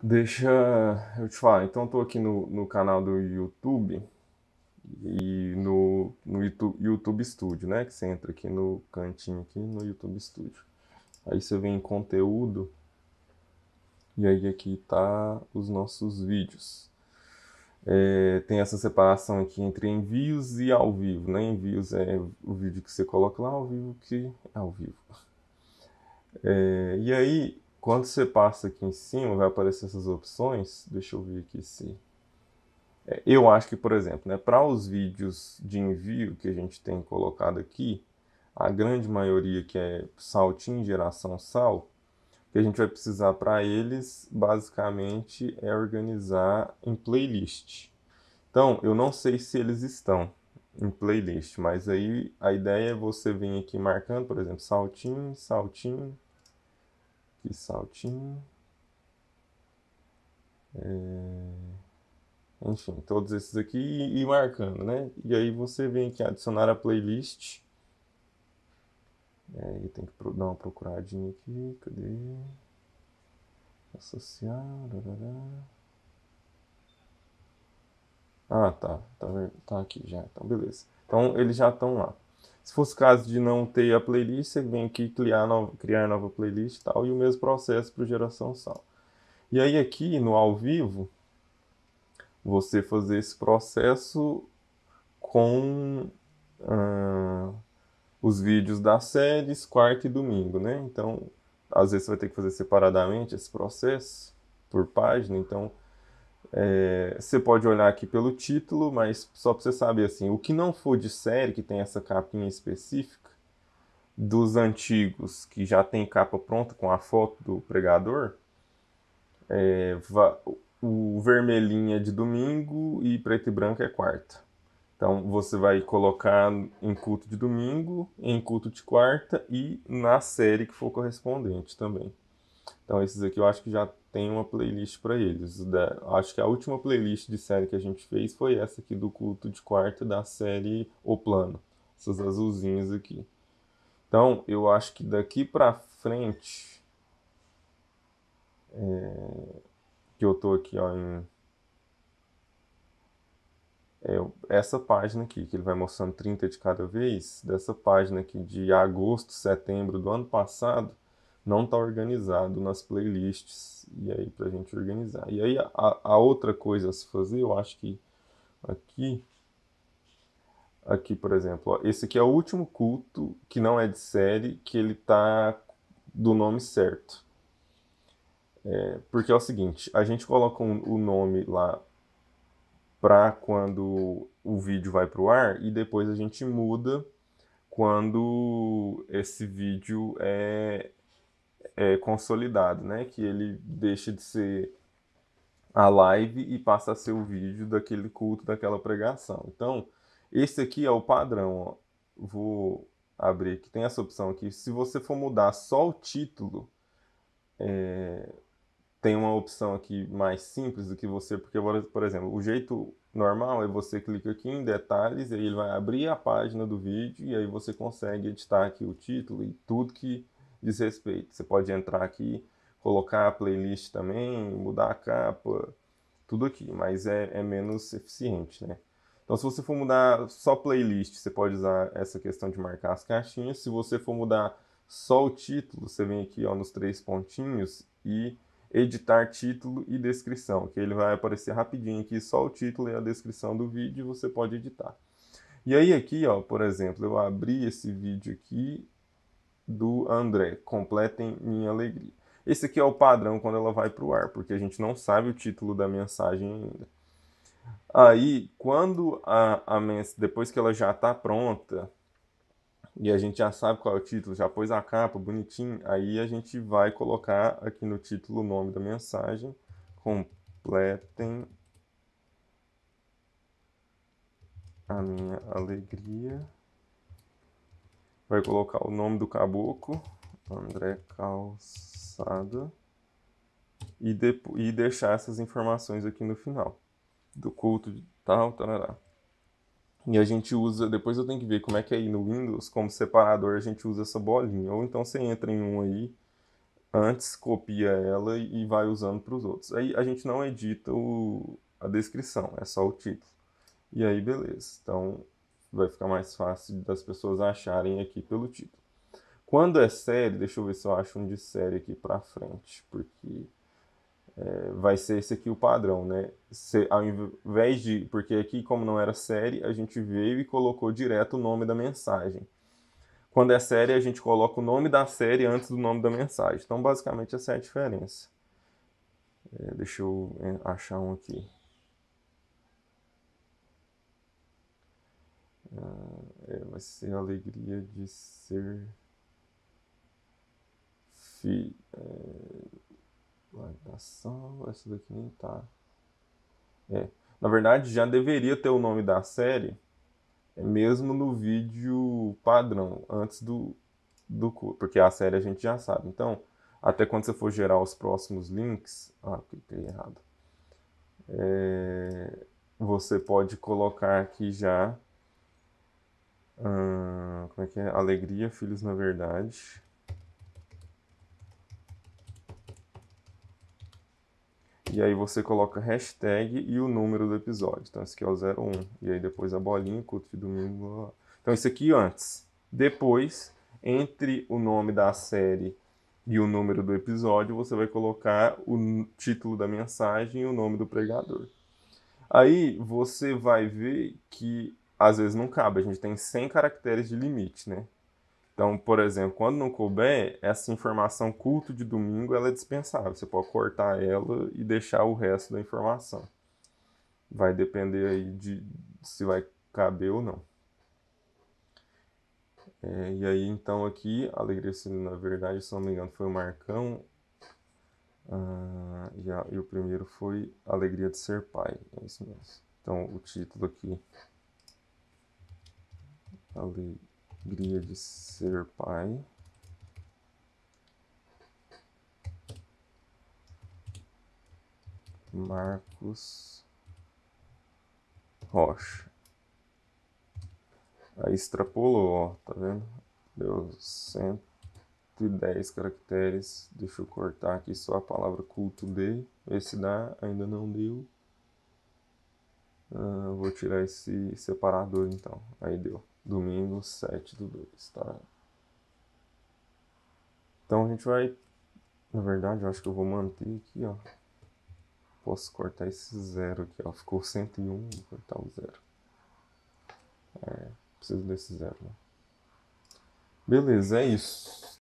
Deixa eu te falar. Então, estou aqui no, no canal do YouTube e no, no YouTube, YouTube Studio, né? Que você entra aqui no cantinho aqui no YouTube Studio. Aí você vem em conteúdo e aí aqui tá os nossos vídeos. É, tem essa separação aqui entre envios e ao vivo, né? Envios é o vídeo que você coloca lá, ao vivo que é ao vivo. É, e aí quando você passa aqui em cima, vai aparecer essas opções. Deixa eu ver aqui se... É, eu acho que, por exemplo, né, para os vídeos de envio que a gente tem colocado aqui, a grande maioria que é saltinho geração sal, o que a gente vai precisar para eles, basicamente, é organizar em playlist. Então, eu não sei se eles estão em playlist, mas aí a ideia é você vir aqui marcando, por exemplo, saltinho, saltinho, que saltinho. É... Enfim, todos esses aqui e, e marcando, né? E aí você vem aqui adicionar a playlist. É, e tem que dar uma procuradinha aqui, cadê? Associar, darará. Ah, tá, tá, tá aqui já, então beleza. Então eles já estão lá. Se fosse caso de não ter a playlist, você vem aqui criar nova, criar nova playlist e tal, e o mesmo processo para geração sal. E aí aqui no ao vivo, você fazer esse processo com ah, os vídeos das séries, quarta e domingo, né? Então, às vezes você vai ter que fazer separadamente esse processo por página, então é, você pode olhar aqui pelo título, mas só para você saber assim, o que não for de série, que tem essa capinha específica, dos antigos que já tem capa pronta com a foto do pregador, é, o vermelhinho é de domingo e preto e branco é quarta. Então você vai colocar em culto de domingo, em culto de quarta e na série que for correspondente também. Então esses aqui eu acho que já tem uma playlist para eles. Da, acho que a última playlist de série que a gente fez foi essa aqui do culto de quarta da série O Plano. Essas azulzinhas aqui. Então eu acho que daqui para frente é, que eu tô aqui ó, em é, essa página aqui, que ele vai mostrando 30 de cada vez, dessa página aqui de agosto, setembro do ano passado, não está organizado nas playlists e aí para a gente organizar. E aí a, a, outra coisa a se fazer, eu acho que aqui, aqui por exemplo, ó, esse aqui é o último culto que não é de série que ele tá do nome certo. É, porque é o seguinte, a gente coloca um, o nome lá para quando o vídeo vai para o ar e depois a gente muda quando esse vídeo é, é, consolidado, né? Que ele deixa de ser a live e passa a ser o vídeo daquele culto, daquela pregação. Então, esse aqui é o padrão. Ó. Vou abrir aqui, tem essa opção aqui. Se você for mudar só o título, é, tem uma opção aqui mais simples do que você, porque, por exemplo, o jeito normal é você clica aqui em detalhes, e aí ele vai abrir a página do vídeo, e aí você consegue editar aqui o título e tudo que diz respeito. Você pode entrar aqui, colocar a playlist também, mudar a capa, tudo aqui, mas é, é menos eficiente, né? Então, se você for mudar só playlist, você pode usar essa questão de marcar as caixinhas. Se você for mudar só o título, você vem aqui ó, nos três pontinhos e editar título e descrição, que ele vai aparecer rapidinho aqui, só o título e a descrição do vídeo você pode editar. E aí aqui, ó, por exemplo, eu abri esse vídeo aqui do André, completem minha alegria. Esse aqui é o padrão quando ela vai para o ar, porque a gente não sabe o título da mensagem ainda. Aí, quando a, a depois que ela já está pronta e a gente já sabe qual é o título, já pôs a capa bonitinho, aí a gente vai colocar aqui no título o nome da mensagem, completem a minha alegria vai colocar o nome do caboclo, André Calçada, e, de, e deixar essas informações aqui no final, do culto de tal, tarará. E a gente usa, depois eu tenho que ver como é que é aí no Windows, como separador a gente usa essa bolinha, ou então você entra em um aí, antes copia ela e vai usando para os outros. Aí a gente não edita o, a descrição, é só o título. E aí beleza, então vai ficar mais fácil das pessoas acharem aqui pelo título. Quando é série, deixa eu ver se eu acho um de série aqui para frente, porque é, vai ser esse aqui o padrão, né? Se, ao invés de. Porque aqui, como não era série, a gente veio e colocou direto o nome da mensagem. Quando é série, a gente coloca o nome da série antes do nome da mensagem. Então, basicamente, essa é a diferença. É, deixa eu é, achar um aqui. Ah, vai é, ser a alegria de ser fi, é, guardação. Essa daqui nem tá. É. Na verdade, já deveria ter o nome da série, é mesmo no vídeo padrão, antes do, do porque a série a gente já sabe. Então, até quando você for gerar os próximos links. Ah, cliquei errado. É, você pode colocar aqui já como é que é? Alegria, filhos na verdade. E aí você coloca hashtag e o número do episódio. Então esse aqui é o 01. E aí depois a bolinha, culto de domingo. Blá, blá. Então isso aqui antes. Depois, entre o nome da série e o número do episódio, você vai colocar o título da mensagem e o nome do pregador. Aí você vai ver que às vezes não cabe. A gente tem 100 caracteres de limite, né? Então, por exemplo, quando não couber, essa informação culto de domingo ela é dispensável. Você pode cortar ela e deixar o resto da informação. Vai depender aí de se vai caber ou não. É, e aí, então, aqui, Alegria Celina, na verdade, se não me engano, foi o Marcão. Ah, e, a, e o primeiro foi Alegria de Ser Pai. É isso mesmo. Então, o título aqui alegria de ser pai. Marcos Rocha. Aí extrapolou, ó, tá vendo? Deu 110 caracteres. Deixa eu cortar aqui só a palavra culto de. Ver se dá, ainda não deu. Uh, vou tirar esse separador então. Aí deu domingo 7 do 2, tá? Então a gente vai, na verdade, eu acho que eu vou manter aqui, ó. Posso cortar esse zero aqui, ó. Ficou 101, vou cortar o zero. É, preciso desse zero, né? Beleza, é isso.